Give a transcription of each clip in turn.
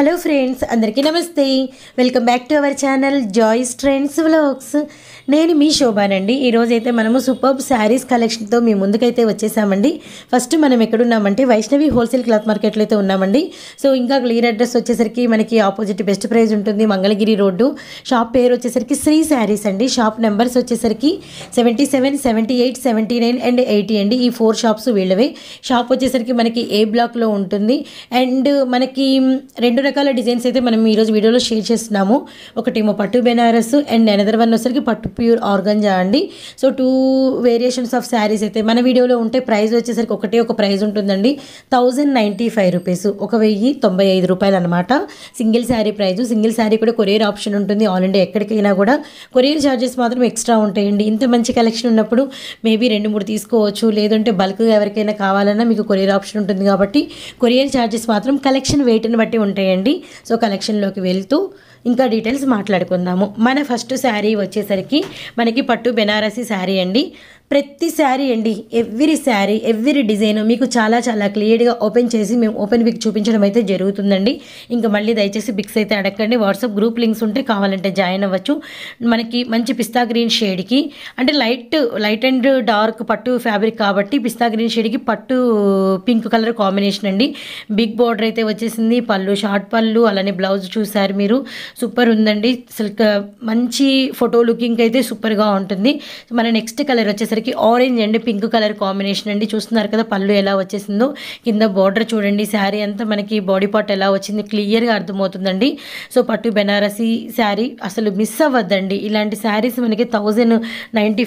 hello friends అందరికీ నమస్తే welcome back to our channel joy trends vlogs నేను మీ శోభానండి ఈరోజైతే మనము సూపర్ శారీస్ కలెక్షన్తో మీ ముందుకైతే వచ్చేసామండి ఫస్ట్ మనం ఎక్కడున్నామంటే వైష్ణవి హోల్సేల్ క్లాత్ మార్కెట్లో అయితే ఉన్నామండి సో ఇంకా క్లియర్ అడ్రస్ వచ్చేసరికి మనకి ఆపోజిట్ బెస్ట్ ప్రైజ్ ఉంటుంది మంగళగిరి రోడ్డు షాప్ పేరు వచ్చేసరికి శ్రీ శారీస్ అండి షాప్ నెంబర్స్ వచ్చేసరికి seventy seven seventy eight seventy nine and eighty అండి ఈ ఫోర్ షాప్స్ వీళ్ళవే షాప్ వచ్చేసరికి మనకి ఏ బ్లాక్లో ఉంటుంది అండ్ మనకి రెండు రకాల డిజైన్స్ అయితే మనం ఈరోజు వీడియోలో షేర్ చేస్తున్నాము ఒకటేమో పట్టు బెనారస్ అండ్ ఎనదర్ వన్ వచ్చరికి పట్టు ప్యూర్ ఆర్గంజా అండి so two variations of saris అయితే మన వీడియోలో ఉంటే ప్రైస్ వచ్చేసరికి ఒకటే ఒక ప్రైజ్ ఉంటుందండి థౌజండ్ నైంటీ ఫైవ్ రూపీస్ ఒక వెయ్యి తొంభై ఐదు రూపాయలు అనమాట single sari price single sari కూడా కొరియర్ ఆప్షన్ ఉంటుంది ఆల్ ఇండియా ఎక్కడికైనా కూడా కొరియర్ ఛార్జెస్ మాత్రం ఎక్స్ట్రా ఉంటాయండి ఇంత మంచి కలెక్షన్ ఉన్నప్పుడు మేబీ రెండు మూడు తీసుకోవచ్చు లేదంటే బల్క్గా ఎవరికైనా కావాలన్నా మీకు కొరియర్ ఆప్షన్ ఉంటుంది కాబట్టి కొరియర్ ఛార్జెస్ మాత్రం కలెక్షన్ వెయిట్ని బట్టి ఉంటాయి చేయండి సో కలెక్షన్లోకి వెళ్తూ ఇంకా డీటెయిల్స్ మాట్లాడుకుందాము మన ఫస్ట్ శారీ వచ్చేసరికి మనకి పట్టు బెనారసి శారీ అండి ప్రతి శారీ అండి ఎవ్రీ శారీ ఎవ్రీ డిజైన్ మీకు చాలా చాలా క్లియర్గా ఓపెన్ చేసి మేము ఓపెన్ పిక్ చూపించడం అయితే జరుగుతుందండి ఇంకా మళ్ళీ దయచేసి బిక్స్ అయితే అడగండి వాట్సాప్ గ్రూప్ లింక్స్ ఉంటే కావాలంటే జాయిన్ అవ్వచ్చు మనకి మంచి పిస్తా గ్రీన్ షేడ్కి అంటే లైట్ లైట్ అండ్ డార్క్ పట్టు ఫ్యాబ్రిక్ కాబట్టి పిస్తా గ్రీన్ షేడ్కి పట్టు పింక్ కలర్ కాంబినేషన్ అండి బిగ్ బార్డర్ అయితే వచ్చేసింది పళ్ళు షార్ట్ పళ్ళు అలానే బ్లౌజ్ చూసారు మీరు సూపర్ ఉందండి సిల్క్ మంచి ఫోటో లుకింగ్ అయితే సూపర్గా ఉంటుంది మన నెక్స్ట్ కలర్ వచ్చేసరికి వచ్చేసరికి orange and pink colour combination అండి చూస్తున్నారు కదా పళ్ళు ఎలా వచ్చేసిందో కింద బార్డర్ చూడండి శారీ అంతా మనకి బాడీ పార్ట్ ఎలా వచ్చింది క్లియర్గా అర్థమవుతుందండి సో పట్టు బెనారసీ శారీ అసలు మిస్ అవ్వద్దండి ఇలాంటి శారీస్ మనకి థౌజండ్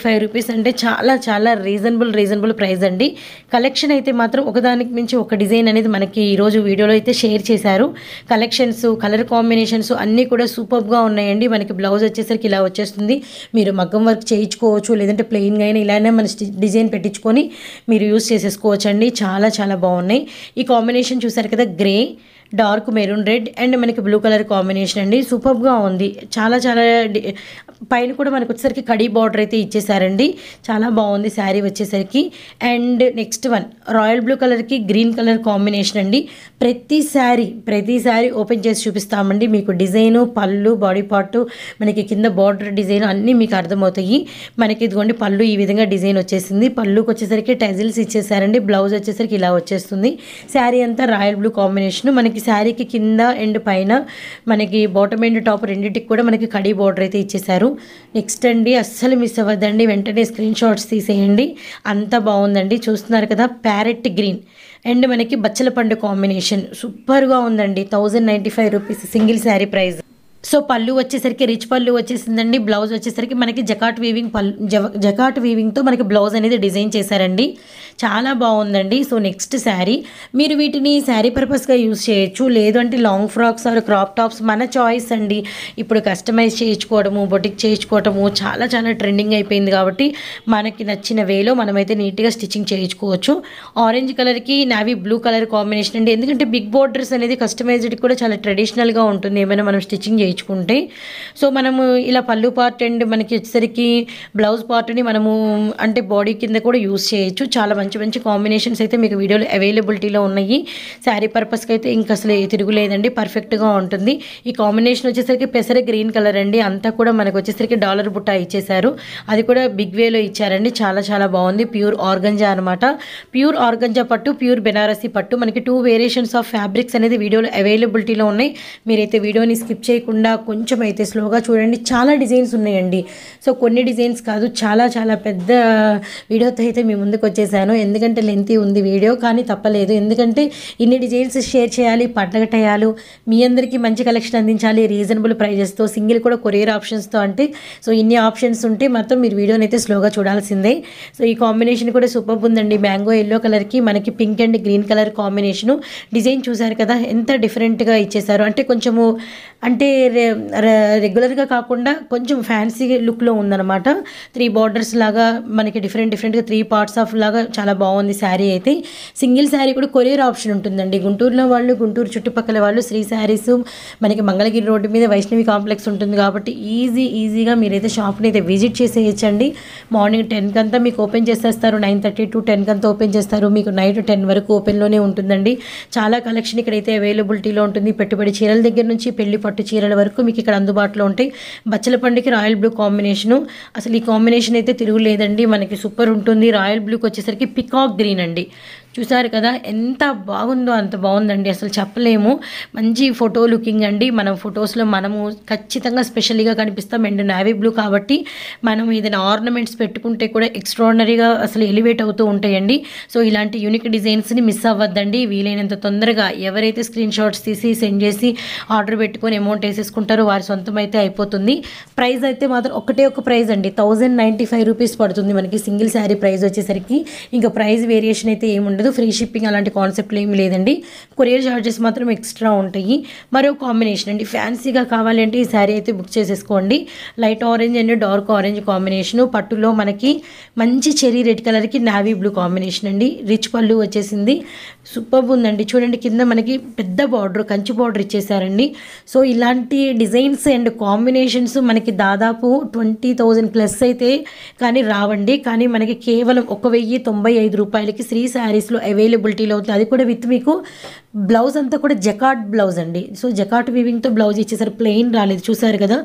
ఫైవ్ రూపీస్ అంటే చాలా చాలా రీజనబుల్ రీజనబుల్ ప్రైస్ అండి కలెక్షన్ అయితే మాత్రం ఒకదానికి మించి ఒక డిజైన్ అనేది మనకి ఈరోజు వీడియోలో అయితే షేర్ చేశారు కలెక్షన్స్ కలర్ కాంబినేషన్స్ అన్నీ కూడా సూపర్గా ఉన్నాయండి మనకి బ్లౌజ్ వచ్చేసరికి ఇలా వచ్చేస్తుంది మీరు మగ్గం వర్క్ చేయించుకోవచ్చు లేదంటే ప్లెయిన్గా అయినా ఇలా దానిపైన మన డిజైన్ పెట్టించుకొని మీరు యూస్ చేసేసుకోవచ్చండి చాలా చాలా బాగున్నాయి ఈ కాంబినేషన్ చూసారు కదా grey dark maroon red and మనకి బ్లూ కలర్ కాంబినేషన్ అండి సూపర్గా ఉంది చాలా చాలా పైన కూడా మనకు వచ్చేసరికి కడీ బార్డర్ అయితే ఇచ్చేసారండి చాలా బాగుంది శారీ వచ్చేసరికి and next one royal blue కలర్కి గ్రీన్ కలర్ కాంబినేషన్ అండి ప్రతి శారీ ప్రతి శారీ ఓపెన్ చేసి చూపిస్తామండి మీకు డిజైను పళ్ళు బాడీ పార్ట్ మనకి కింద బార్డర్ డిజైన్ అన్నీ మీకు అర్థమవుతాయి మనకి ఇదిగోండి పళ్ళు ఈ విధంగా డిజైన్ వచ్చేసింది పళ్ళుకి వచ్చేసరికి టెజిల్స్ ఇచ్చేసారండి బ్లౌజ్ వచ్చేసరికి ఇలా వచ్చేస్తుంది శారీ అంతా రాయల్ బ్లూ కాంబినేషన్ మనకి శారీకి కింద అండ్ పైన మనకి బాటమ్ అండ్ టాప్ రెండింటికి కూడా మనకి కడీ బార్డర్ అయితే ఇచ్చేసారు నెక్స్ట్ అండి అస్సలు మిస్ అవ్వద్దండి వెంటనే స్క్రీన్ షాట్స్ తీసేయండి అంత బాగుందండి చూస్తున్నారు కదా ప్యారెట్ గ్రీన్ అండ్ మనకి బచ్చల పండు కాంబినేషన్ సూపర్గా ఉందండి thousand ninety five rupees single sari price so పళ్ళు వచ్చేసరికి రిచ్ పళ్ళు వచ్చేసిందండి బ్లౌజ్ వచ్చేసరికి మనకి జకాట్ వీవింగ్ పళ్ళు జకాట్ వీవింగ్తో మనకి బ్లౌజ్ అనేది డిజైన్ చేశారండి చాలా బాగుందండి సో నెక్స్ట్ శారీ మీరు వీటిని శారీ పర్పస్గా యూజ్ చేయొచ్చు లేదంటే long frocks or crop tops మన చాయిస్ అండి ఇప్పుడు కస్టమైజ్ చేయించుకోవడము బొటిక్ చేయించుకోవడము చాలా చాలా ట్రెండింగ్ అయిపోయింది కాబట్టి మనకి నచ్చిన వేలో మనమైతే నీట్గా స్టిచ్చింగ్ చేయించుకోవచ్చు ఆరెంజ్ కలర్కి నావీ బ్లూ కలర్ కాంబినేషన్ అండి ఎందుకంటే బిగ్ బోర్డర్స్ అనేది కస్టమైజ్డ్ కూడా చాలా ట్రెడిషనల్గా ఉంటుంది ఏమైనా మనం స్టిచ్చింగ్ చేయించుకోవచ్చు చేయించుకుంటే సో మనము ఇలా పళ్ళు పార్ట్ అండ్ మనకి వచ్చేసరికి బ్లౌజ్ పార్ట్ని మనము అంటే బాడీ కింద కూడా యూస్ చేయొచ్చు చాలా మంచి మంచి కాంబినేషన్స్ అయితే మీకు వీడియోలో అవైలబిలిటీలో ఉన్నాయి శారీ పర్పస్కి అయితే ఇంకా అసలు తిరుగులేదండి పర్ఫెక్ట్గా ఉంటుంది ఈ కాంబినేషన్ వచ్చేసరికి పెసర గ్రీన్ కలర్ అండి అంతా కూడా మనకు వచ్చేసరికి డాలర్ బుట్ట ఇచ్చేశారు అది కూడా బిగ్ వేలో ఇచ్చారండి చాలా చాలా బాగుంది ప్యూర్ ఆర్గంజా అనమాట ప్యూర్ ఆర్గంజా పట్టు ప్యూర్ బెనారసీ పట్టు మనకి టూ వేరియేషన్స్ ఆఫ్ ఫ్యాబ్రిక్స్ అనేది వీడియోలో అవైలబిలిటీలో ఉన్నాయి మీరైతే వీడియోని స్కిప్ చేయకుండా కాకుండా కొంచెం అయితే స్లోగా చూడండి చాలా డిజైన్స్ ఉన్నాయండి సో కొన్ని డిజైన్స్ కాదు చాలా చాలా పెద్ద వీడియోతో అయితే మీ ముందుకు వచ్చేసాను ఎందుకంటే లెంతీ ఉంది వీడియో కానీ తప్పలేదు ఎందుకంటే ఇన్ని డిజైన్స్ షేర్ చేయాలి పండగటయాలు మీ అందరికీ మంచి కలెక్షన్ అందించాలి రీజనబుల్ ప్రైజెస్తో సింగిల్ కూడా కొరియర్ ఆప్షన్స్తో అంటే సో ఇన్ని ఆప్షన్స్ ఉంటే మాత్రం మీరు వీడియోని అయితే స్లోగా చూడాల్సిందే సో ఈ కాంబినేషన్ కూడా సూపర్ ఉందండి మ్యాంగో ఎల్లో కలర్కి మనకి pink and green colour combination design చూసారు కదా ఎంత డిఫరెంట్గా ఇచ్చేసారు అంటే కొంచెము అంటే రెగ్యులర్గా కాకుండా కొంచెం ఫ్యాన్సీ లుక్లో ఉందన్నమాట త్రీ బార్డర్స్ లాగా మనకి డిఫరెంట్ డిఫరెంట్గా త్రీ పార్ట్స్ ఆఫ్ లాగా చాలా బాగుంది శారీ అయితే సింగిల్ శారీ కూడా కొరియర్ ఆప్షన్ ఉంటుందండి గుంటూరులో వాళ్ళు గుంటూరు చుట్టుపక్కల వాళ్ళు శ్రీ శారీస్ మనకి మంగళగిరి రోడ్డు మీద వైష్ణవి కాంప్లెక్స్ ఉంటుంది కాబట్టి ఈజీ ఈజీగా మీరైతే షాప్ని అయితే విజిట్ చేసేయచ్చండి మార్నింగ్ టెన్కి అంతా మీకు ఓపెన్ చేసేస్తారు నైన్ థర్టీ టు టెన్కి అంతా ఓపెన్ చేస్తారు మీకు నైట్ టెన్ వరకు ఓపెన్లోనే ఉంటుందండి చాలా కలెక్షన్ ఇక్కడైతే అవైలబిలిటీలో ఉంటుంది పెట్టుబడి చీరల దగ్గర నుంచి పెళ్లి పట్టు చీరలు రూపాయల వరకు మీకు ఇక్కడ అందుబాటులో ఉంటాయి బచ్చల పండుకి రాయల్ బ్లూ కాంబినేషను అసలు ఈ కాంబినేషన్ అయితే తిరుగులేదండి మనకి సూపర్ ఉంటుంది రాయల్ బ్లూకి వచ్చేసరికి పికాక్ గ్రీన్ అండి చూసారు కదా ఎంత బాగుందో అంత బాగుందండి అసలు చెప్పలేము మంచి ఫోటో లుకింగ్ అండి మనం ఫొటోస్లో మనము ఖచ్చితంగా స్పెషల్గా కనిపిస్తాం అండ్ నావీ బ్లూ కాబట్టి మనం ఏదైనా ఆర్నమెంట్స్ పెట్టుకుంటే కూడా ఎక్స్ట్రాడనరీగా అసలు ఎలివేట్ అవుతూ ఉంటాయండి సో ఇలాంటి యూనిక్ డిజైన్స్ని మిస్ అవ్వద్దండి వీలైనంత తొందరగా ఎవరైతే స్క్రీన్ షాట్స్ తీసి సెండ్ చేసి ఆర్డర్ పెట్టుకొని అమౌంట్ వేసేసుకుంటారో వారి సొంతం అయితే అయిపోతుంది ప్రైస్ అయితే మాత్రం ఒకటే ఒక ప్రైజ్ అండి థౌజండ్ నైంటీ ఫైవ్ రూపీస్ పడుతుంది మనకి సింగిల్ శారీ ప్రైస్ వచ్చేసరికి ఇంకా ప్రైస్ వేరియేషన్ అయితే ఏముండదు ఉండదు ఫ్రీ షిప్పింగ్ అలాంటి కాన్సెప్ట్లు ఏమి లేదండి కొరియర్ ఛార్జెస్ మాత్రం ఎక్స్ట్రా ఉంటాయి మరో కాంబినేషన్ అండి ఫ్యాన్సీగా కావాలంటే ఈ శారీ అయితే బుక్ చేసేసుకోండి light orange and dark orange combination పట్టులో మనకి మంచి చెరీ రెడ్ కలర్కి నావీ బ్లూ కాంబినేషన్ అండి రిచ్ పళ్ళు వచ్చేసింది సూపర్ ఉందండి చూడండి కింద మనకి పెద్ద బార్డర్ కంచి బార్డర్ ఇచ్చేసారండి సో ఇలాంటి డిజైన్స్ అండ్ కాంబినేషన్స్ మనకి దాదాపు ట్వంటీ థౌజండ్ ప్లస్ అయితే కానీ రావండి కానీ మనకి కేవలం ఒక వెయ్యి తొంభై ఐదు రూపాయలకి శ్రీ శారీస్ అవైలబిలిటీలో ఉంది అది కూడా విత్ మీకు బ్లౌజ్ అంతా కూడా జకాట్ బ్లౌజ్ అండి సో జకాట్ వీవింగ్తో బ్లౌజ్ ఇచ్చేసరికి ప్లెయిన్ రాలేదు చూసారు కదా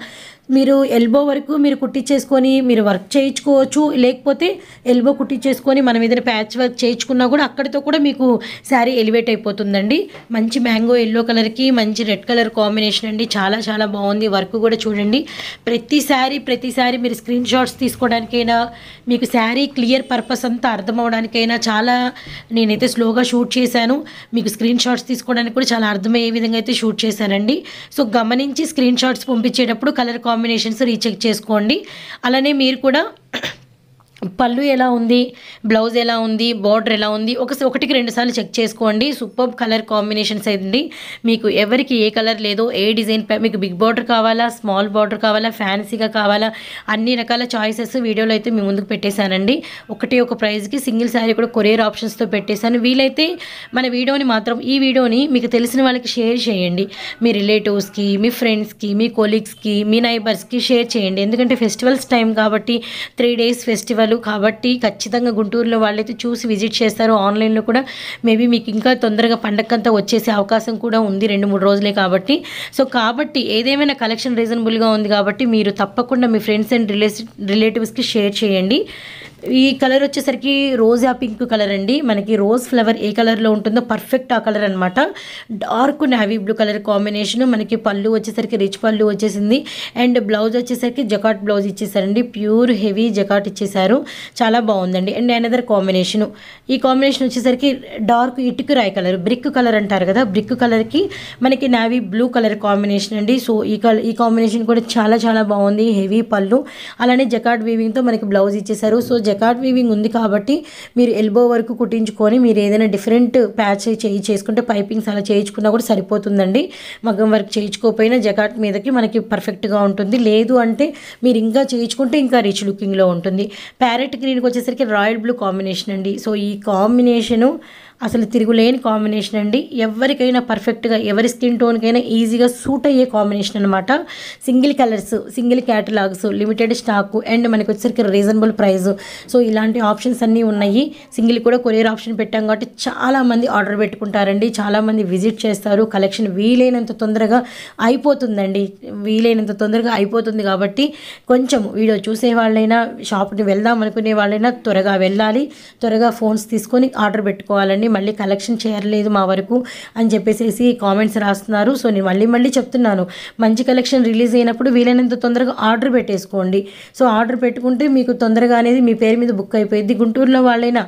మీరు ఎల్బో వరకు మీరు కుట్టించేసుకొని మీరు వర్క్ చేయించుకోవచ్చు లేకపోతే ఎల్బో కుట్టించేసుకొని మనం ఏదైనా ప్యాచ్ వర్క్ చేయించుకున్నా కూడా అక్కడితో కూడా మీకు శారీ ఎలివేట్ అయిపోతుందండి మంచి మ్యాంగో ఎల్లో కలర్కి మంచి రెడ్ కలర్ కాంబినేషన్ అండి చాలా చాలా బాగుంది వర్క్ కూడా చూడండి ప్రతి శారీ మీరు స్క్రీన్ షాట్స్ తీసుకోవడానికైనా మీకు శారీ క్లియర్ పర్పస్ అంతా అర్థం అవడానికైనా చాలా నేనైతే స్లోగా షూట్ చేశాను మీకు స్క్రీన్ షాట్స్ షాట్స్ తీసుకోవడానికి కూడా చాలా అర్థమయ్యే విధంగా అయితే షూట్ చేశానండి సో గమనించి స్క్రీన్ షాట్స్ పంపించేటప్పుడు కలర్ కాంబినేషన్స్ రీచెక్ చేసుకోండి అలానే మీరు కూడా పళ్ళు ఎలా ఉంది బ్లౌజ్ ఎలా ఉంది బార్డర్ ఎలా ఉంది ఒక ఒకటికి రెండుసార్లు చెక్ చేసుకోండి సూపర్ కలర్ కాంబినేషన్స్ అండి మీకు ఎవరికి ఏ కలర్ లేదో ఏ డిజైన్ మీకు బిగ్ బార్డర్ కావాలా స్మాల్ బార్డర్ కావాలా ఫ్యాన్సీగా కావాలా అన్ని రకాల చాయిసెస్ వీడియోలో అయితే మీ ముందుకు పెట్టేశానండి ఒకటే ఒక ప్రైజ్కి సింగిల్ శారీ కూడా కొరియర్ ఆప్షన్స్తో పెట్టేశాను వీలైతే మన వీడియోని మాత్రం ఈ వీడియోని మీకు తెలిసిన వాళ్ళకి షేర్ చేయండి మీ రిలేటివ్స్కి మీ ఫ్రెండ్స్కి మీ కొలీగ్స్కి మీ నైబర్స్కి షేర్ చేయండి ఎందుకంటే ఫెస్టివల్స్ టైం కాబట్టి త్రీ డేస్ ఫెస్టివల్ ఉండాలి కాబట్టి ఖచ్చితంగా గుంటూరులో వాళ్ళైతే చూసి విజిట్ చేస్తారు ఆన్లైన్లో కూడా మేబీ మీకు ఇంకా తొందరగా పండగంతా వచ్చేసే అవకాశం కూడా ఉంది రెండు మూడు రోజులే కాబట్టి సో కాబట్టి ఏదేమైనా కలెక్షన్ రీజనబుల్గా ఉంది కాబట్టి మీరు తప్పకుండా మీ ఫ్రెండ్స్ అండ్ రిలేసి రిలేటివ్స్కి షేర్ చేయండి ఈ కలర్ వచ్చేసరికి రోజ్ ఆ పింక్ కలర్ అండి మనకి రోజ్ ఫ్లవర్ ఏ కలర్లో ఉంటుందో పర్ఫెక్ట్ ఆ కలర్ అనమాట dark navy blue colour combination మనకి పళ్ళు వచ్చేసరికి రిచ్ పళ్ళు వచ్చేసింది అండ్ బ్లౌజ్ వచ్చేసరికి జకాట్ బ్లౌజ్ ఇచ్చేసారండి ప్యూర్ హెవీ జకాట్ ఇచ్చేసారు చాలా బాగుందండి అండ్ అనదర్ కాంబినేషను ఈ కాంబినేషన్ వచ్చేసరికి డార్క్ ఇటుకు రాయి కలర్ బ్రిక్ కలర్ అంటారు కదా బ్రిక్ కలర్కి మనకి నావీ బ్లూ కలర్ కాంబినేషన్ అండి సో ఈ కలర్ ఈ కాంబినేషన్ కూడా చాలా చాలా బాగుంది హెవీ పళ్ళు అలానే జకాట్ వీవింగ్తో మనకి బ్లౌజ్ ఇచ్చేసారు సో జకాట్ వీవింగ్ ఉంది కాబట్టి మీరు ఎల్బో వరకు కుట్టించుకొని మీరు ఏదైనా డిఫరెంట్ ప్యాచ్ చేయి చేసుకుంటే పైపింగ్స్ అలా చేయించుకున్నా కూడా సరిపోతుందండి మగం వరకు చేయించుకోకపోయినా జకాట్ మీదకి మనకి పర్ఫెక్ట్గా ఉంటుంది లేదు అంటే మీరు ఇంకా చేయించుకుంటే ఇంకా రిచ్ లుకింగ్లో ఉంటుంది క్యారెట్ గ్రీన్కి వచ్చేసరికి రాయల్ బ్లూ కాంబినేషన్ అండి సో ఈ కాంబినేషను అసలు తిరుగులేని కాంబినేషన్ అండి ఎవరికైనా పర్ఫెక్ట్గా ఎవరి స్కిన్ టోన్కైనా ఈజీగా సూట్ అయ్యే కాంబినేషన్ అనమాట single colours single catalogues limited stock and మనకి వచ్చేసరికి రీజనబుల్ ప్రైస్ సో ఇలాంటి ఆప్షన్స్ అన్నీ ఉన్నాయి సింగిల్ కూడా కొరియర్ ఆప్షన్ పెట్టాం కాబట్టి చాలామంది ఆర్డర్ పెట్టుకుంటారండి చాలామంది విజిట్ చేస్తారు కలెక్షన్ వీలైనంత తొందరగా అయిపోతుందండి వీలైనంత తొందరగా అయిపోతుంది కాబట్టి కొంచెం వీడియో చూసే వాళ్ళైనా షాప్ని వెళ్దాం అనుకునే వాళ్ళైనా త్వరగా వెళ్ళాలి త్వరగా ఫోన్స్ తీసుకొని ఆర్డర్ పెట్టుకోవాలండి కానీ మళ్ళీ కలెక్షన్ చేయలేదు మా వరకు అని చెప్పేసి కామెంట్స్ రాస్తున్నారు సో నేను మళ్ళీ మళ్ళీ చెప్తున్నాను మంచి కలెక్షన్ రిలీజ్ అయినప్పుడు వీలైనంత తొందరగా ఆర్డర్ పెట్టేసుకోండి సో ఆర్డర్ పెట్టుకుంటే మీకు తొందరగా అనేది మీ పేరు మీద బుక్ అయిపోయింది గుంటూరులో వాళ్ళైనా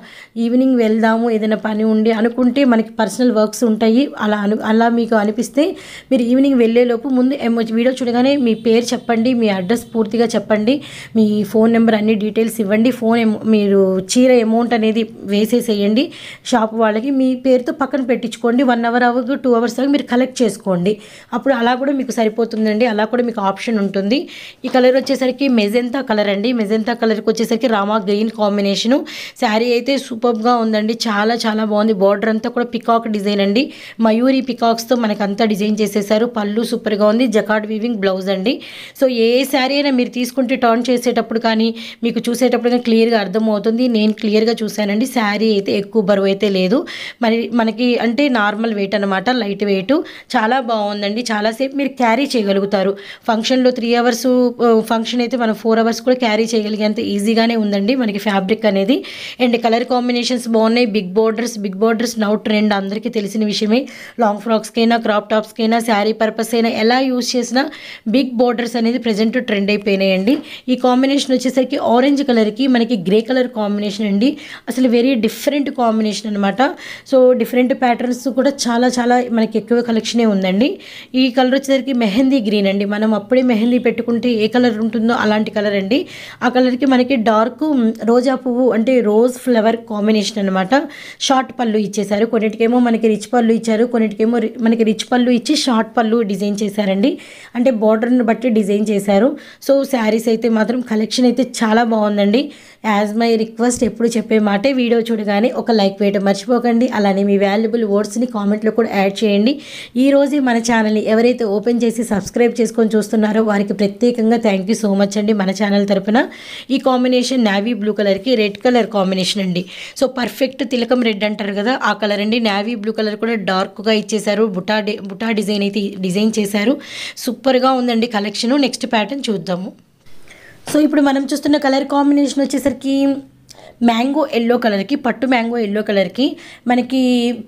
ఈవినింగ్ వెళ్దాము ఏదైనా పని ఉండి అనుకుంటే మనకి పర్సనల్ వర్క్స్ ఉంటాయి అలా అను అలా మీకు అనిపిస్తే మీరు ఈవినింగ్ వెళ్ళేలోపు ముందు వీడియో చూడగానే మీ పేరు చెప్పండి మీ అడ్రస్ పూర్తిగా చెప్పండి మీ ఫోన్ నెంబర్ అన్ని డీటెయిల్స్ ఇవ్వండి ఫోన్ మీరు చీర అమౌంట్ అనేది వేసేసేయండి షాప్ వాళ్ళు వాళ్ళకి మీ పేరుతో పక్కన పెట్టించుకోండి one hour hour two hours దాకా మీరు కలెక్ట్ చేసుకోండి అప్పుడు అలా కూడా మీకు సరిపోతుందండి అలా కూడా మీకు ఆప్షన్ ఉంటుంది ఈ కలర్ వచ్చేసరికి మెజెంతా కలర్ అండి మెజెంతా కలర్కి వచ్చేసరికి రామా గ్రీన్ కాంబినేషను శారీ అయితే సూపర్గా ఉందండి చాలా చాలా బాగుంది బార్డర్ అంతా కూడా పికాక్ డిజైన్ అండి మయూరి పికాక్స్తో మనకు అంతా డిజైన్ చేసేసారు పళ్ళు సూపర్గా ఉంది జకాడ్ వీవింగ్ బ్లౌజ్ అండి సో ఏ శారీ అయినా మీరు తీసుకుంటే టర్న్ చేసేటప్పుడు కానీ మీకు చూసేటప్పుడు కానీ క్లియర్గా అర్థమవుతుంది నేను క్లియర్గా చూశానండి శారీ అయితే ఎక్కువ బరువు అయితే లేదు మరి మనకి అంటే నార్మల్ వెయిట్ అనమాట లైట్ వెయిట్ చాలా బాగుందండి చాలాసేపు మీరు క్యారీ చేయగలుగుతారు ఫంక్షన్లో త్రీ అవర్స్ ఫంక్షన్ అయితే మనం ఫోర్ అవర్స్ కూడా క్యారీ చేయగలిగేంత ఈజీగానే ఉందండి మనకి ఫ్యాబ్రిక్ అనేది అండ్ కలర్ కాంబినేషన్స్ బాగున్నాయి big borders big borders now trend అందరికీ తెలిసిన విషయమే లాంగ్ ఫ్రాక్స్కైనా క్రాప్ టాప్స్కైనా శారీ పర్పస్ అయినా ఎలా యూజ్ చేసినా బిగ్ బోర్డర్స్ అనేది ప్రజెంట్ ట్రెండ్ అయిపోయినాయండి ఈ కాంబినేషన్ వచ్చేసరికి ఆరెంజ్ కలర్కి మనకి గ్రే కలర్ కాంబినేషన్ అండి అసలు వెరీ డిఫరెంట్ కాంబినేషన్ అనమాట సో డిఫరెంట్ ప్యాటర్న్స్ కూడా చాలా చాలా మనకి ఎక్కువ కలెక్షనే ఉందండి ఈ కలర్ వచ్చేసరికి మెహందీ గ్రీన్ అండి మనం అప్పుడే మెహందీ పెట్టుకుంటే ఏ కలర్ ఉంటుందో అలాంటి కలర్ అండి ఆ కలర్కి మనకి డార్క్ రోజా పువ్వు అంటే రోజ్ ఫ్లవర్ కాంబినేషన్ అనమాట షార్ట్ పళ్ళు ఇచ్చేసారు కొన్నిటికేమో మనకి రిచ్ పళ్ళు ఇచ్చారు కొన్నిటికేమో మనకి రిచ్ పళ్ళు ఇచ్చి షార్ట్ పళ్ళు డిజైన్ చేశారండి అంటే బార్డర్ని బట్టి డిజైన్ చేశారు సో శారీస్ అయితే మాత్రం కలెక్షన్ అయితే చాలా బాగుందండి యాజ్ మై రిక్వెస్ట్ ఎప్పుడు చెప్పే మాటే వీడియో చూడగానే ఒక లైక్ వేయడం మర్చిపో మర్చిపోకండి అలానే మీ వాల్యుబుల్ వర్డ్స్ని కామెంట్లో కూడా యాడ్ చేయండి ఈరోజే మన ఛానల్ని ఎవరైతే ఓపెన్ చేసి సబ్స్క్రైబ్ చేసుకొని చూస్తున్నారో వారికి ప్రత్యేకంగా థ్యాంక్ యూ సో మచ్ అండి మన ఛానల్ తరపున ఈ కాంబినేషన్ నావీ బ్లూ కలర్కి రెడ్ కలర్ కాంబినేషన్ అండి సో పర్ఫెక్ట్ తిలకం రెడ్ అంటారు కదా ఆ కలర్ అండి నావీ బ్లూ కలర్ కూడా డార్క్గా ఇచ్చేశారు బుటా బుటా డిజైన్ అయితే డిజైన్ చేశారు సూపర్గా ఉందండి కలెక్షన్ నెక్స్ట్ ప్యాటర్న్ చూద్దాము సో ఇప్పుడు మనం చూస్తున్న కలర్ కాంబినేషన్ వచ్చేసరికి మ్యాంగో ఎల్లో కలర్కి పట్టు మ్యాంగో ఎల్లో కలర్కి మనకి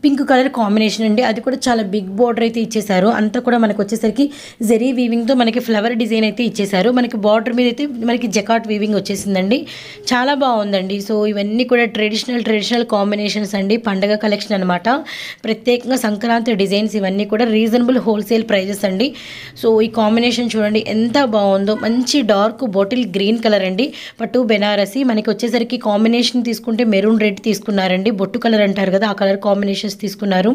పింక్ కలర్ కాంబినేషన్ అండి అది కూడా చాలా బిగ్ బార్డర్ అయితే ఇచ్చేసారు అంతా కూడా మనకు వచ్చేసరికి జెరీ వీవింగ్తో మనకి ఫ్లవర్ డిజైన్ అయితే ఇచ్చేసారు మనకి బార్డర్ మీద అయితే మనకి జకాట్ వీవింగ్ వచ్చేసిందండి చాలా బాగుందండి సో ఇవన్నీ కూడా ట్రెడిషనల్ ట్రెడిషనల్ కాంబినేషన్స్ అండి పండగ కలెక్షన్ అనమాట ప్రత్యేకంగా సంక్రాంతి డిజైన్స్ ఇవన్నీ కూడా రీజనబుల్ హోల్సేల్ ప్రైజెస్ అండి సో ఈ కాంబినేషన్ చూడండి ఎంత బాగుందో మంచి డార్క్ బాటిల్ గ్రీన్ కలర్ అండి పట్టు బెనారసి మనకి వచ్చేసరికి కాంబినేషన్ తీసుకుంటే మెరూన్ రెడ్ తీసుకున్నారండి బొట్టు కలర్ అంటారు కదా ఆ కలర్ కాంబినేషన్స్ తీసుకున్నారు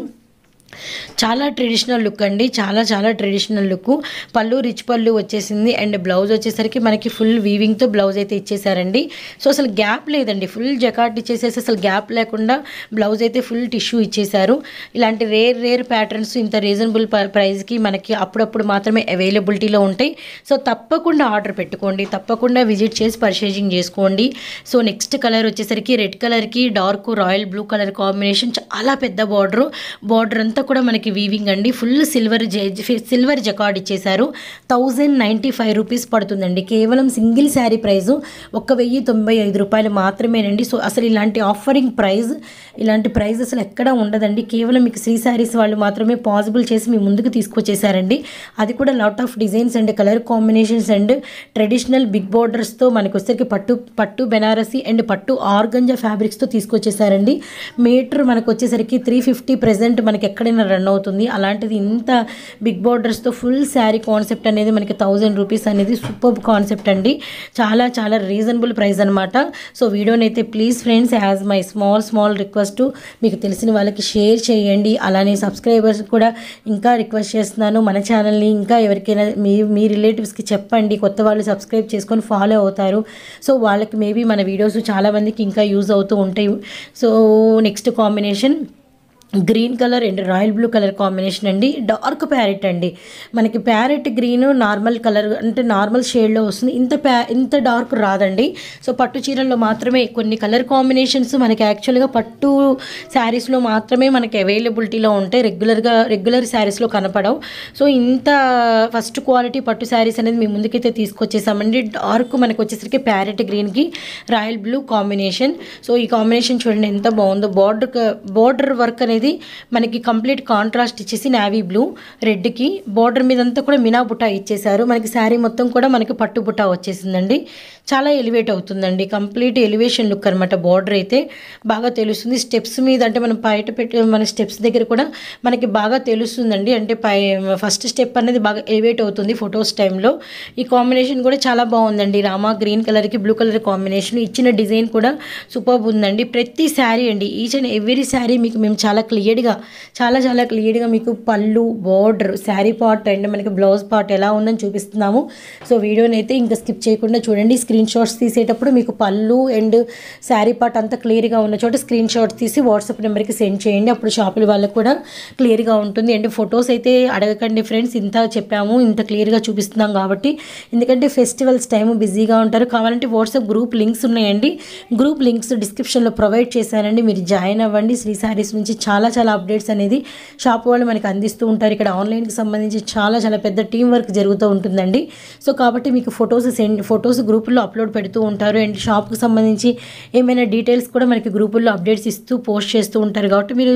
చాలా ట్రెడిషనల్ లుక్ అండి చాలా చాలా ట్రెడిషనల్ లుక్ పళ్ళు రిచ్ పళ్ళు వచ్చేసింది అండ్ బ్లౌజ్ వచ్చేసరికి మనకి ఫుల్ వీవింగ్తో బ్లౌజ్ అయితే ఇచ్చేసారండి సో అసలు గ్యాప్ లేదండి ఫుల్ జకాట్ ఇచ్చేసేసి అసలు గ్యాప్ లేకుండా బ్లౌజ్ అయితే ఫుల్ టిష్యూ ఇచ్చేసారు ఇలాంటి రేర్ రేర్ ప్యాటర్న్స్ ఇంత రీజనబుల్ ప్రైస్కి మనకి అప్పుడప్పుడు మాత్రమే అవైలబిలిటీలో ఉంటాయి సో తప్పకుండా ఆర్డర్ పెట్టుకోండి తప్పకుండా విజిట్ చేసి పర్చేసింగ్ చేసుకోండి సో నెక్స్ట్ కలర్ వచ్చేసరికి రెడ్ కలర్కి dark royal blue colour combination చాలా పెద్ద బార్డరు బార్డర్ అంతా ఇదంతా కూడా మనకి వీవింగ్ అండి ఫుల్ సిల్వర్ సిల్వర్ జకార్డ్ ఇచ్చేశారు థౌజండ్ నైంటీ ఫైవ్ రూపీస్ పడుతుందండి కేవలం సింగిల్ శారీ ప్రైస్ ఒక్క వెయ్యి తొంభై ఐదు రూపాయలు మాత్రమేనండి సో అసలు ఇలాంటి ఆఫరింగ్ ప్రైస్ ఇలాంటి ప్రైస్ అసలు ఎక్కడ ఉండదండి కేవలం మీకు శ్రీ శారీస్ వాళ్ళు మాత్రమే పాసిబుల్ చేసి మీ ముందుకు తీసుకొచ్చేసారండి అది కూడా lot of designs and colour combinations and traditional big బార్డర్స్తో మనకు వచ్చేసరికి పట్టు పట్టు బెనారసీ అండ్ పట్టు ఆర్గంజ ఫ్యాబ్రిక్స్తో తీసుకొచ్చేసారండి మీటర్ మనకు వచ్చేసరికి త్రీ ఫిఫ్టీ ప్రజెంట్ మనకి ఎక్కడ ఎక్కడైనా రన్ అవుతుంది అలాంటిది ఇంత బిగ్ బార్డర్స్తో ఫుల్ శారీ కాన్సెప్ట్ అనేది మనకి థౌజండ్ రూపీస్ అనేది సూపర్ కాన్సెప్ట్ అండి చాలా చాలా రీజనబుల్ ప్రైస్ అనమాట సో వీడియోనైతే please friends as my small small request మీకు తెలిసిన వాళ్ళకి షేర్ చేయండి అలానే సబ్స్క్రైబర్స్ కూడా ఇంకా రిక్వెస్ట్ చేస్తున్నాను మన ఛానల్ని ఇంకా ఎవరికైనా మీ మీ రిలేటివ్స్కి చెప్పండి కొత్త వాళ్ళు సబ్స్క్రైబ్ చేసుకొని ఫాలో అవుతారు సో వాళ్ళకి మేబీ మన వీడియోస్ చాలామందికి ఇంకా యూజ్ అవుతూ ఉంటాయి so next combination green colour and royal blue colour combination అండి డార్క్ ప్యారెట్ అండి మనకి ప్యారెట్ గ్రీన్ నార్మల్ కలర్ అంటే నార్మల్ షేడ్లో వస్తుంది ఇంత ప్యా ఇంత డార్క్ రాదండి సో పట్టు చీరల్లో మాత్రమే కొన్ని కలర్ కాంబినేషన్స్ మనకి యాక్చువల్గా పట్టు శారీస్లో మాత్రమే మనకి అవైలబిలిటీలో ఉంటాయి రెగ్యులర్గా రెగ్యులర్ శారీస్లో కనపడవు సో ఇంత ఫస్ట్ క్వాలిటీ పట్టు శారీస్ అనేది మీ ముందుకైతే తీసుకొచ్చేసామండి డార్క్ మనకు వచ్చేసరికి ప్యారెట్ గ్రీన్కి రాయల్ బ్లూ కాంబినేషన్ సో ఈ కాంబినేషన్ చూడండి ఎంత బాగుందో బార్డర్ బార్డర్ వర్క్ అనేది అనేది మనకి కంప్లీట్ కాంట్రాస్ట్ ఇచ్చేసి నావీ బ్లూ రెడ్కి బార్డర్ మీదంతా కూడా మినా బుటా ఇచ్చేసారు మనకి శారీ మొత్తం కూడా మనకి పట్టు బుటా వచ్చేసిందండి చాలా ఎలివేట్ అవుతుందండి కంప్లీట్ ఎలివేషన్ లుక్ అనమాట బార్డర్ అయితే బాగా తెలుస్తుంది స్టెప్స్ మీద అంటే మనం బయట పెట్టి మన స్టెప్స్ దగ్గర కూడా మనకి బాగా తెలుస్తుందండి అంటే పై ఫస్ట్ స్టెప్ అనేది బాగా ఎలివేట్ అవుతుంది ఫొటోస్ టైంలో ఈ కాంబినేషన్ కూడా చాలా బాగుందండి రామా గ్రీన్ కలర్కి బ్లూ కలర్ కాంబినేషన్ ఇచ్చిన డిజైన్ కూడా సూపర్ ఉందండి ప్రతి శారీ అండి ఈచ్ అండ్ ఎవ్రీ శారీ మీకు మేము చాలా క్లియర్గా చాలా చాలా క్లియర్గా మీకు pallu border sari part and మనకి బ్లౌజ్ పార్ట్ ఎలా ఉందని చూపిస్తున్నాము సో వీడియోని అయితే ఇంకా స్కిప్ చేయకుండా చూడండి స్క్రీన్ షాట్స్ తీసేటప్పుడు మీకు పళ్ళు అండ్ శారీ పార్ట్ అంతా క్లియర్గా ఉన్న చోట స్క్రీన్ షాట్స్ తీసి వాట్సాప్ నెంబర్కి సెండ్ చేయండి అప్పుడు షాపుల వాళ్ళకు కూడా క్లియర్గా ఉంటుంది అండ్ ఫొటోస్ అయితే అడగకండి ఫ్రెండ్స్ ఇంత చెప్పాము ఇంత క్లియర్గా చూపిస్తున్నాం కాబట్టి ఎందుకంటే ఫెస్టివల్స్ టైం బిజీగా ఉంటారు కావాలంటే వాట్సాప్ గ్రూప్ లింక్స్ ఉన్నాయండి గ్రూప్ లింక్స్ డిస్క్రిప్షన్లో ప్రొవైడ్ చేశానండి మీరు జాయిన్ అవ్వండి శ్రీ సారీస్ నుంచి చాలా చాలా చాలా అప్డేట్స్ అనేది షాప్ వాళ్ళు మనకి అందిస్తూ ఉంటారు ఇక్కడ ఆన్లైన్కి సంబంధించి చాలా చాలా పెద్ద టీం వర్క్ జరుగుతూ ఉంటుందండి సో కాబట్టి మీకు ఫొటోస్ సెండ్ ఫొటోస్ గ్రూపుల్లో అప్లోడ్ పెడుతూ ఉంటారు అండ్ షాప్కి సంబంధించి ఏమైనా డీటెయిల్స్ కూడా మనకి గ్రూపుల్లో అప్డేట్స్ ఇస్తూ పోస్ట్ చేస్తూ ఉంటారు కాబట్టి మీరు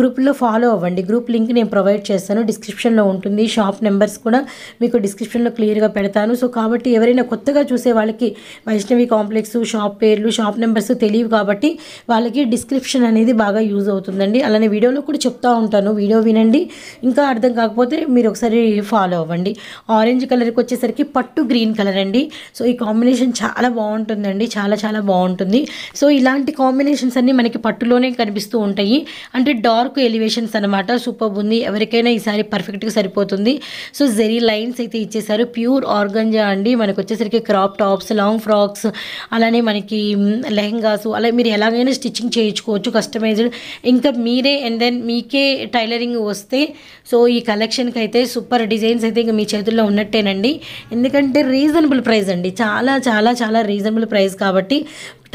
గ్రూపుల్లో ఫాలో అవ్వండి గ్రూప్ లింక్ నేను ప్రొవైడ్ చేస్తాను డిస్క్రిప్షన్లో ఉంటుంది షాప్ నెంబర్స్ కూడా మీకు డిస్క్రిప్షన్లో క్లియర్గా పెడతాను సో కాబట్టి ఎవరైనా కొత్తగా చూసే వాళ్ళకి వైష్ణవి కాంప్లెక్స్ షాప్ పేర్లు షాప్ నెంబర్స్ తెలియవు కాబట్టి వాళ్ళకి డిస్క్రిప్షన్ అనేది బాగా యూజ్ అవుతుందండి అలా అలానే వీడియోలో కూడా చెప్తూ ఉంటాను వీడియో వినండి ఇంకా అర్థం కాకపోతే మీరు ఒకసారి ఫాలో అవ్వండి ఆరెంజ్ కలర్కి వచ్చేసరికి పట్టు గ్రీన్ కలర్ అండి సో ఈ కాంబినేషన్ చాలా బాగుంటుందండి చాలా చాలా బాగుంటుంది సో ఇలాంటి కాంబినేషన్స్ అన్నీ మనకి పట్టులోనే కనిపిస్తూ ఉంటాయి అంటే డార్క్ ఎలివేషన్స్ అనమాట సూపర్ ఉంది ఎవరికైనా ఈసారి పర్ఫెక్ట్గా సరిపోతుంది సో జెరీ లైన్స్ అయితే ఇచ్చేసారు ప్యూర్ ఆర్గంజా అండి మనకు వచ్చేసరికి క్రాప్ టాప్స్ లాంగ్ ఫ్రాక్స్ అలానే మనకి లెహంగాస్ అలా మీరు ఎలాగైనా స్టిచ్చింగ్ చేయించుకోవచ్చు కస్టమైజ్డ్ ఇంకా మీరే ఉంటుంది అండ్ దెన్ మీకే టైలరింగ్ వస్తే సో ఈ కలెక్షన్కి అయితే సూపర్ డిజైన్స్ అయితే ఇంకా మీ చేతుల్లో ఉన్నట్టేనండి ఎందుకంటే రీజనబుల్ ప్రైస్ అండి చాలా చాలా చాలా రీజనబుల్ ప్రైస్ కాబట్టి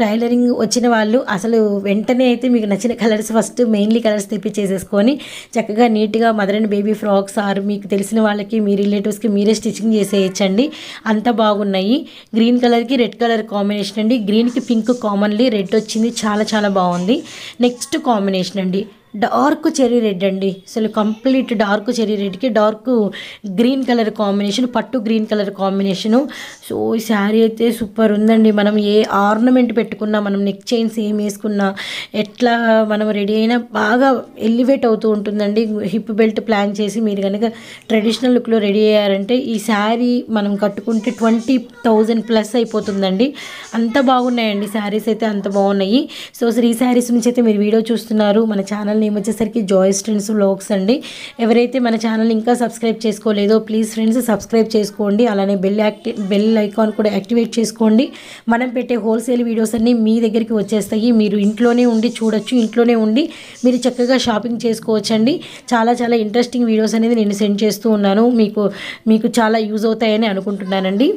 టైలరింగ్ వచ్చిన వాళ్ళు అసలు వెంటనే అయితే మీకు నచ్చిన కలర్స్ ఫస్ట్ మెయిన్లీ కలర్స్ తెప్పించేసేసుకొని చక్కగా నీట్గా mother and baby frocks or మీకు తెలిసిన వాళ్ళకి మీ రిలేటివ్స్కి మీరే స్టిచ్చింగ్ చేసేయచ్చండి అంత బాగున్నాయి గ్రీన్ కలర్కి రెడ్ కలర్ కాంబినేషన్ అండి గ్రీన్కి పింక్ కామన్లీ రెడ్ వచ్చింది చాలా చాలా బాగుంది నెక్స్ట్ కాంబినేషన్ అండి డార్క్ చెరీ రెడ్ అండి అసలు కంప్లీట్ డార్క్ చెరీ రెడ్కి డార్క్ గ్రీన్ కలర్ కాంబినేషన్ పట్టు గ్రీన్ కలర్ కాంబినేషను సో ఈ శారీ అయితే సూపర్ ఉందండి మనం ఏ ఆర్నమెంట్ పెట్టుకున్నా మనం నెక్ చైన్స్ ఏం వేసుకున్నా ఎట్లా మనం రెడీ అయినా బాగా ఎలివేట్ అవుతూ ఉంటుందండి హిప్ బెల్ట్ ప్లాన్ చేసి మీరు కనుక ట్రెడిషనల్ లుక్లో రెడీ అయ్యారంటే ఈ శారీ మనం కట్టుకుంటే ట్వంటీ థౌజండ్ ప్లస్ అయిపోతుందండి అంత బాగున్నాయండి శారీస్ అయితే అంత బాగున్నాయి సో శ్రీ శారీస్ నుంచి అయితే మీరు వీడియో చూస్తున్నారు మన ఛానల్ ఛానల్ నేమ్ వచ్చేసరికి జాయిస్ ఫ్రెండ్స్ బ్లాగ్స్ అండి ఎవరైతే మన ఛానల్ ఇంకా సబ్స్క్రైబ్ చేసుకోలేదో ప్లీజ్ ఫ్రెండ్స్ సబ్స్క్రైబ్ చేసుకోండి అలానే బెల్ యాక్టి బెల్ ఐకాన్ కూడా యాక్టివేట్ చేసుకోండి మనం పెట్టే హోల్సేల్ వీడియోస్ అన్నీ మీ దగ్గరికి వచ్చేస్తాయి మీరు ఇంట్లోనే ఉండి చూడొచ్చు ఇంట్లోనే ఉండి మీరు చక్కగా షాపింగ్ చేసుకోవచ్చండి చాలా చాలా ఇంట్రెస్టింగ్ వీడియోస్ అనేది నేను సెండ్ చేస్తూ ఉన్నాను మీకు మీకు చాలా యూజ్ అవుతాయని అనుకుంటున్నానండి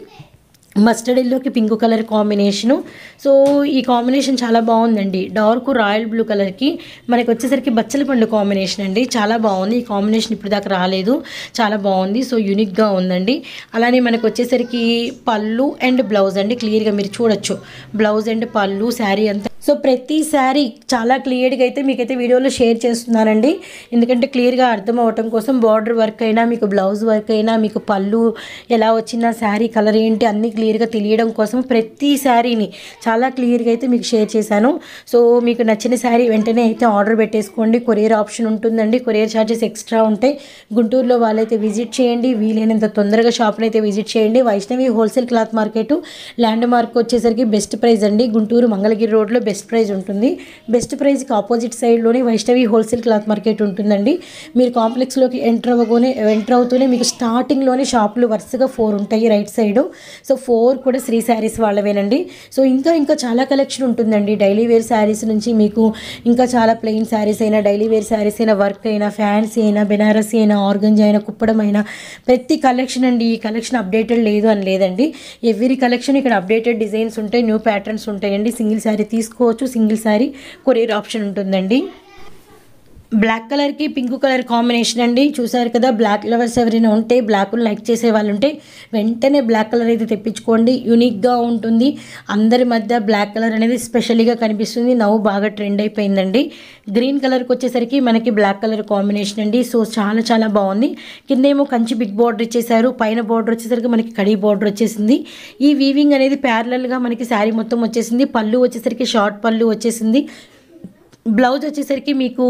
మస్టర్డ్ ఎల్లోకి పింక్ కలర్ కాంబినేషను సో ఈ కాంబినేషన్ చాలా బాగుందండి డార్క్ రాయల్ బ్లూ కలర్కి మనకు వచ్చేసరికి బచ్చల పండు కాంబినేషన్ అండి చాలా బాగుంది ఈ కాంబినేషన్ ఇప్పుడు దాకా రాలేదు చాలా బాగుంది సో యూనిక్గా ఉందండి అలానే మనకు వచ్చేసరికి పళ్ళు అండ్ బ్లౌజ్ అండి క్లియర్గా మీరు చూడొచ్చు బ్లౌజ్ అండ్ పళ్ళు శారీ అంతా సో ప్రతిసారి చాలా క్లియర్గా అయితే మీకైతే వీడియోలో షేర్ చేస్తున్నానండి ఎందుకంటే క్లియర్గా అర్థం అవటం కోసం బార్డర్ వర్క్ అయినా మీకు బ్లౌజ్ వర్క్ అయినా మీకు పళ్ళు ఎలా వచ్చినా శారీ కలర్ ఏంటి అన్నీ క్లియర్గా తెలియడం కోసం ప్రతి శారీని చాలా క్లియర్గా అయితే మీకు షేర్ చేశాను సో మీకు నచ్చిన శారీ వెంటనే అయితే ఆర్డర్ పెట్టేసుకోండి కొరియర్ ఆప్షన్ ఉంటుందండి కొరియర్ ఛార్జెస్ ఎక్స్ట్రా ఉంటాయి గుంటూరులో వాళ్ళైతే విజిట్ చేయండి వీలైనంత తొందరగా షాప్ని అయితే విజిట్ చేయండి Vaishnavi wholesale cloth market landmark వచ్చేసరికి బెస్ట్ ప్రైస్ అండి గుంటూరు మంగళగిరి రోడ్లో బెస్ట్ బెస్ట్ ప్రైజ్ ఉంటుంది బెస్ట్ ప్రైజ్కి ఆపోజిట్ సైడ్లోనే వైష్ణవి హోల్సేల్ క్లాత్ మార్కెట్ ఉంటుందండి మీరు కాంప్లెక్స్లోకి ఎంటర్ అవ్వగానే ఎంటర్ అవుతూనే మీకు స్టార్టింగ్లోనే షాపులు వరుసగా ఫోర్ ఉంటాయి రైట్ సైడ్ సో ఫోర్ కూడా శ్రీ శారీస్ వాళ్ళవేనండి సో ఇంకా ఇంకా చాలా కలెక్షన్ ఉంటుందండి డైలీ వేర్ శారీస్ నుంచి మీకు ఇంకా చాలా ప్లెయిన్ శారీస్ అయినా డైలీ వేర్ శారీస్ అయినా వర్క్ అయినా ఫ్యాన్స్ అయినా బెనారస్ అయినా ఆర్గంజ్ అయినా కుప్పడం అయినా ప్రతి కలెక్షన్ అండి ఈ కలెక్షన్ అప్డేటెడ్ లేదు అని లేదండి ఎవ్రీ కలెక్షన్ ఇక్కడ అప్డేటెడ్ డిజైన్స్ ఉంటాయి న్యూ ప్యాటర్న్స్ ఉంటాయండి సింగిల్ శారీ తీసుకు తీసుకోవచ్చు సింగిల్ శారీ కొరియర్ ఆప్షన్ ఉంటుందండి బ్లాక్ కలర్కి పింక్ కలర్ కాంబినేషన్ అండి చూసారు కదా బ్లాక్ లవర్స్ ఎవరైనా ఉంటే బ్లాక్ను లైక్ చేసే వాళ్ళు ఉంటే వెంటనే బ్లాక్ కలర్ అయితే తెప్పించుకోండి యూనిక్గా ఉంటుంది అందరి మధ్య బ్లాక్ కలర్ అనేది స్పెషల్గా కనిపిస్తుంది నవ్వు బాగా ట్రెండ్ అయిపోయిందండి గ్రీన్ కలర్కి వచ్చేసరికి మనకి బ్లాక్ కలర్ కాంబినేషన్ అండి సో చాలా చాలా బాగుంది కిందేమో కంచి బిగ్ బార్డర్ ఇచ్చేసారు పైన బార్డర్ వచ్చేసరికి మనకి కడీ బార్డర్ వచ్చేసింది ఈ వీవింగ్ అనేది ప్యారలల్గా మనకి శారీ మొత్తం వచ్చేసింది పళ్ళు వచ్చేసరికి షార్ట్ పళ్ళు వచ్చేసింది బ్లౌజ్ వచ్చేసరికి మీకు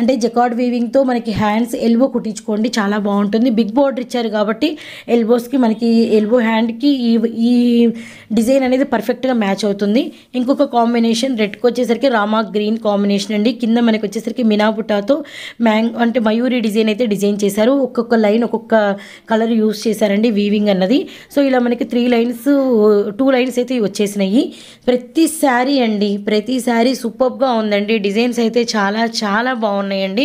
అంటే జకాడ్ వీవింగ్తో మనకి హ్యాండ్స్ ఎల్బో కుట్టించుకోండి చాలా బాగుంటుంది బిగ్ బోర్డర్ ఇచ్చారు కాబట్టి ఎల్బోస్కి మనకి ఎల్బో హ్యాండ్కి ఈ ఈ డిజైన్ అనేది పర్ఫెక్ట్గా మ్యాచ్ అవుతుంది ఇంకొక కాంబినేషన్ రెడ్కి వచ్చేసరికి రామా గ్రీన్ కాంబినేషన్ అండి కింద మనకి వచ్చేసరికి మినాబుటాతో మ్యాంగ్ అంటే మయూరి డిజైన్ అయితే డిజైన్ చేశారు ఒక్కొక్క లైన్ ఒక్కొక్క కలర్ యూస్ చేశారండి వీవింగ్ అన్నది సో ఇలా మనకి త్రీ లైన్స్ టూ లైన్స్ అయితే వచ్చేసినాయి ప్రతి శారీ అండి ప్రతి శారీ సూపర్గా ఉందండి డిజైన్స్ అయితే చాలా చాలా బాగున్నాయండి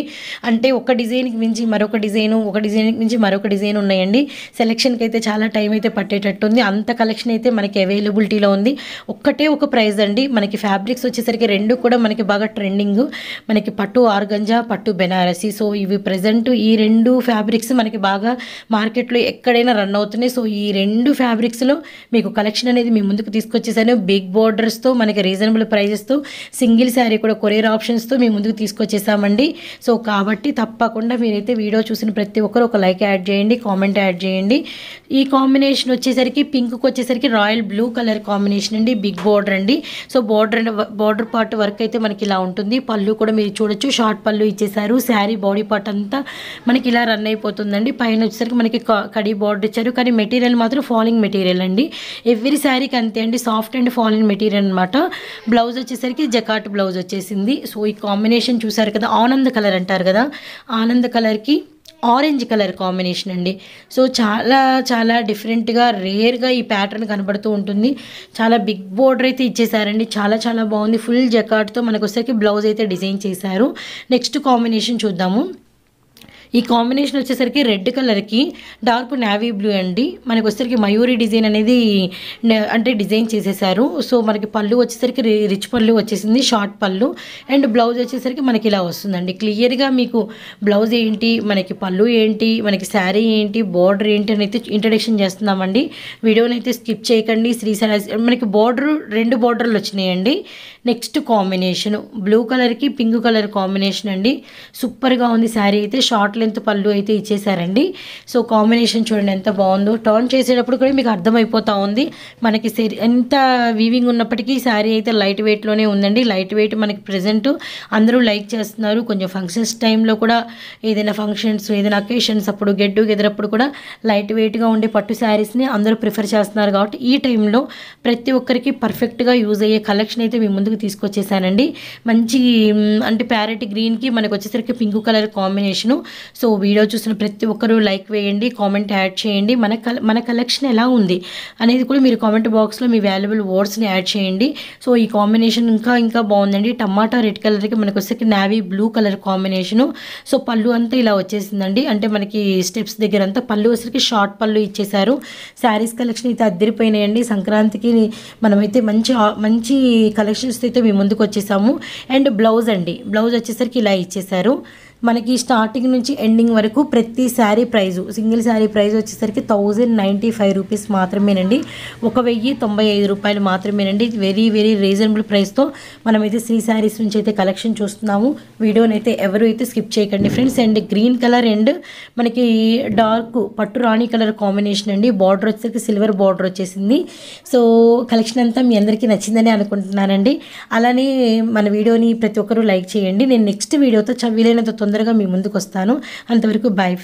అంటే ఒక డిజైన్కి మించి మరొక డిజైను ఒక డిజైన్కి మించి మరొక డిజైన్ ఉన్నాయండి సెలెక్షన్కి అయితే చాలా టైం అయితే పట్టేటట్టుంది అంత కలెక్షన్ అయితే మనకి అవైలబిలిటీలో ఉంది ఒక్కటే ఒక ప్రైజ్ అండి మనకి ఫ్యాబ్రిక్స్ వచ్చేసరికి రెండు కూడా మనకి బాగా ట్రెండింగ్ మనకి పట్టు ఆర్గంజా పట్టు బెనారసి సో ఇవి ప్రజెంట్ ఈ రెండు ఫ్యాబ్రిక్స్ మనకి బాగా మార్కెట్లో ఎక్కడైనా రన్ అవుతున్నాయి సో ఈ రెండు ఫ్యాబ్రిక్స్లో మీకు కలెక్షన్ అనేది మీ ముందుకు తీసుకొచ్చేసాను బిగ్ బోర్డర్స్తో మనకి రీజనబుల్ ప్రైజెస్తో సింగిల్ శారీ కూడా కొరియర్ ఆప్షన్స్తో మీ ముందుకు తీసుకొచ్చేసామండి సో కాబట్టి తప్పకుండా మీరైతే వీడియో చూసిన ప్రతి ఒక్కరు ఒక లైక్ యాడ్ చేయండి కామెంట్ యాడ్ చేయండి ఈ కాంబినేషన్ వచ్చేసరికి పింక్కి వచ్చేసరికి రాయల్ బ్లూ కలర్ కాంబినేషన్ అండి బిగ్ బోర్డర్ అండి so border border part work అయితే మనకి ఇలా ఉంటుంది పళ్ళు కూడా మీరు చూడొచ్చు షార్ట్ పళ్ళు ఇచ్చేసారు శారీ బాడీ పార్ట్ అంతా మనకి ఇలా రన్ అయిపోతుందండి పైన వచ్చేసరికి మనకి కడి బోర్డర్ ఇచ్చారు కానీ మెటీరియల్ మాత్రం ఫాలింగ్ మెటీరియల్ అండి ఎవ్రీ శారీకి అంతే అండి సాఫ్ట్ అండ్ ఫాలింగ్ మెటీరియల్ అనమాట బ్లౌజ్ వచ్చేసరికి జకాట్ బ్లౌజ్ వచ్చేసింది సో ఈ కాంబినేషన్ చూసారు కదా ఆనంద కలర్ అంటారు కదా ఆనంద కలర్కి ఆరెంజ్ కలర్ కాంబినేషన్ అండి సో చాలా చాలా డిఫరెంట్గా రేర్గా ఈ ప్యాటర్న్ కనబడుతూ ఉంటుంది చాలా బిగ్ బోర్డర్ అయితే ఇచ్చేసారండి చాలా చాలా బాగుంది ఫుల్ జకాట్తో మనకు వచ్చేసరికి బ్లౌజ్ అయితే డిజైన్ చేశారు నెక్స్ట్ కాంబినేషన్ చూద్దాము ఈ కాంబినేషన్ వచ్చేసరికి రెడ్ కలర్కి డార్క్ నావీ బ్లూ అండి మనకు వచ్చేసరికి మయూరి డిజైన్ అనేది అంటే డిజైన్ చేసేసారు సో మనకి పళ్ళు వచ్చేసరికి రిచ్ పళ్ళు వచ్చేసింది షార్ట్ పళ్ళు అండ్ బ్లౌజ్ వచ్చేసరికి మనకి ఇలా వస్తుందండి క్లియర్గా మీకు బ్లౌజ్ ఏంటి మనకి పళ్ళు ఏంటి మనకి శారీ ఏంటి బార్డర్ ఏంటి అని అయితే ఇంట్రడక్షన్ చేస్తున్నామండి వీడియోని అయితే స్కిప్ చేయకండి శ్రీ మనకి బార్డర్ రెండు బార్డర్లు వచ్చినాయండి నెక్స్ట్ కాంబినేషన్ బ్లూ కలర్కి పింక్ కలర్ కాంబినేషన్ అండి సూపర్గా ఉంది శారీ అయితే షార్ట్ లెంత్ పళ్ళు అయితే ఇచ్చేసారండి సో కాంబినేషన్ చూడండి ఎంత బాగుందో టర్న్ చేసేటప్పుడు కూడా మీకు అర్థమైపోతూ ఉంది మనకి ఎంత వీవింగ్ ఉన్నప్పటికీ శారీ అయితే లైట్ వెయిట్లోనే ఉందండి లైట్ వెయిట్ మనకి ప్రజెంట్ అందరూ లైక్ చేస్తున్నారు కొంచెం ఫంక్షన్స్ టైంలో కూడా ఏదైనా ఫంక్షన్స్ ఏదైనా అకేషన్స్ అప్పుడు గెట్ టుగెదర్ అప్పుడు కూడా లైట్ వెయిట్గా ఉండే పట్టు శారీస్ని అందరూ ప్రిఫర్ చేస్తున్నారు కాబట్టి ఈ టైంలో ప్రతి ఒక్కరికి పర్ఫెక్ట్గా యూజ్ అయ్యే కలెక్షన్ అయితే మేము ముందుకు తీసుకొచ్చేసానండి మంచి అంటే ప్యారెట్ గ్రీన్కి మనకు వచ్చేసరికి pink colour combination so video చూసిన ప్రతి ఒక్కరూ లైక్ వేయండి కామెంట్ యాడ్ చేయండి మన మన కలెక్షన్ ఎలా ఉంది అనేది కూడా మీరు కామెంట్ బాక్స్లో మీ వాల్యుబుల్ వర్డ్స్ని యాడ్ చేయండి సో ఈ కాంబినేషన్ ఇంకా ఇంకా బాగుందండి టమాటా రెడ్ కలర్కి మనకు వచ్చేసి navy blue colour combination so pallu అంతా ఇలా వచ్చేసిందండి అంటే మనకి స్టెప్స్ దగ్గర అంతా పళ్ళు వచ్చేసరికి షార్ట్ పళ్ళు ఇచ్చేశారు శారీస్ కలెక్షన్ అయితే అద్దరిపోయినాయండి సంక్రాంతికి మనమైతే మంచి మంచి కలెక్షన్స్ అయితే మేము ముందుకు వచ్చేసాము అండ్ బ్లౌజ్ అండి బ్లౌజ్ వచ్చేసరికి ఇలా ఇచ్చేశారు మనకి స్టార్టింగ్ నుంచి ఎండింగ్ వరకు ప్రతి sari price single sari price వచ్చేసరికి థౌజండ్ నైంటీ ఫైవ్ రూపీస్ మాత్రమేనండి ఒక వెయ్యి తొంభై ఐదు రూపాయలు మాత్రమేనండి వెరీ వెరీ రీజనబుల్ ప్రైస్తో మనమైతే శ్రీ శారీస్ నుంచి అయితే కలెక్షన్ చూస్తున్నాము వీడియోని అయితే ఎవరు అయితే స్కిప్ చేయకండి friends and green colour and మనకి డార్క్ పట్టు రాణి కలర్ కాంబినేషన్ అండి బార్డర్ వచ్చేసరికి సిల్వర్ బార్డర్ వచ్చేసింది సో కలెక్షన్ అంతా మీ అందరికీ నచ్చిందని అనుకుంటున్నానండి అలానే మన వీడియోని ప్రతి ఒక్కరూ లైక్ చేయండి నేను నెక్స్ట్ వీడియోతో వీలైనంత తొందరగా మీ ముందుకు వస్తాను అంతవరకు బాయ్